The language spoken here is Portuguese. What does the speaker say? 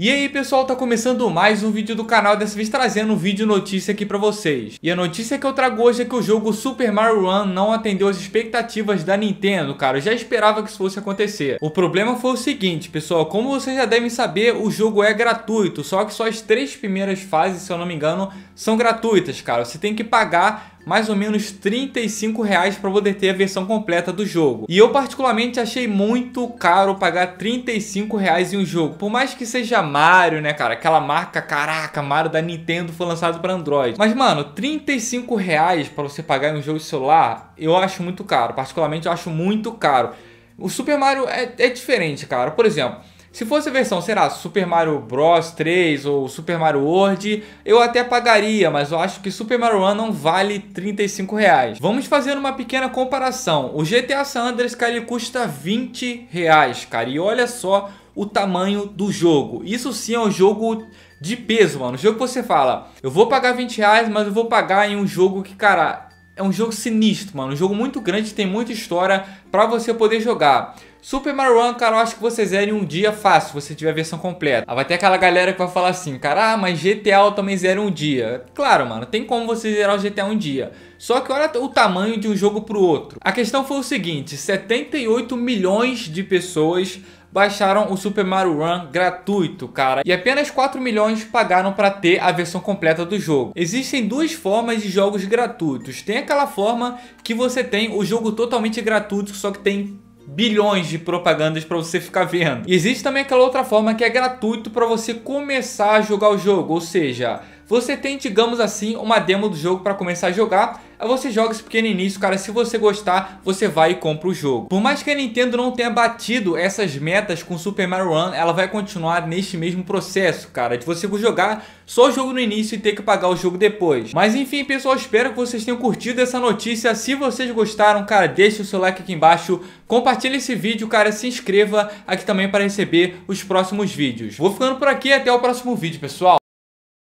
E aí pessoal, tá começando mais um vídeo do canal, dessa vez trazendo um vídeo notícia aqui pra vocês. E a notícia que eu trago hoje é que o jogo Super Mario Run não atendeu as expectativas da Nintendo, cara. Eu já esperava que isso fosse acontecer. O problema foi o seguinte, pessoal, como vocês já devem saber, o jogo é gratuito, só que só as três primeiras fases, se eu não me engano, são gratuitas, cara. Você tem que pagar mais ou menos 35 reais para poder ter a versão completa do jogo. E eu particularmente achei muito caro pagar 35 reais em um jogo. Por mais que seja Mario, né, cara? Aquela marca, caraca, Mario da Nintendo foi lançado para Android. Mas, mano, 35 reais para você pagar em um jogo de celular, eu acho muito caro. Particularmente, eu acho muito caro. O Super Mario é, é diferente, cara. Por exemplo... Se fosse a versão, será Super Mario Bros 3 ou Super Mario World, eu até pagaria, mas eu acho que Super Mario Run não vale 35 reais. Vamos fazer uma pequena comparação. O GTA San Andreas, cara, ele custa 20 reais, cara. E olha só o tamanho do jogo. Isso sim é um jogo de peso, mano. O jogo que você fala, eu vou pagar 20 reais, mas eu vou pagar em um jogo que, cara, é um jogo sinistro, mano. Um jogo muito grande, tem muita história para você poder jogar. Super Mario Run, cara, eu acho que você zera em um dia fácil, se você tiver a versão completa. Ah, vai ter aquela galera que vai falar assim, cara, ah, mas GTA eu também zera um dia. Claro, mano, tem como você zerar o GTA um dia. Só que olha o tamanho de um jogo pro outro. A questão foi o seguinte, 78 milhões de pessoas baixaram o Super Mario Run gratuito, cara, e apenas 4 milhões pagaram para ter a versão completa do jogo. Existem duas formas de jogos gratuitos. Tem aquela forma que você tem o jogo totalmente gratuito, só que tem bilhões de propagandas para você ficar vendo. E existe também aquela outra forma que é gratuito para você começar a jogar o jogo, ou seja, você tem, digamos assim, uma demo do jogo para começar a jogar. Aí você joga esse pequeno início, cara. Se você gostar, você vai e compra o jogo. Por mais que a Nintendo não tenha batido essas metas com Super Mario Run, ela vai continuar neste mesmo processo, cara. De você jogar só o jogo no início e ter que pagar o jogo depois. Mas enfim, pessoal, espero que vocês tenham curtido essa notícia. Se vocês gostaram, cara, deixe o seu like aqui embaixo. Compartilhe esse vídeo, cara. Se inscreva aqui também para receber os próximos vídeos. Vou ficando por aqui. Até o próximo vídeo, pessoal.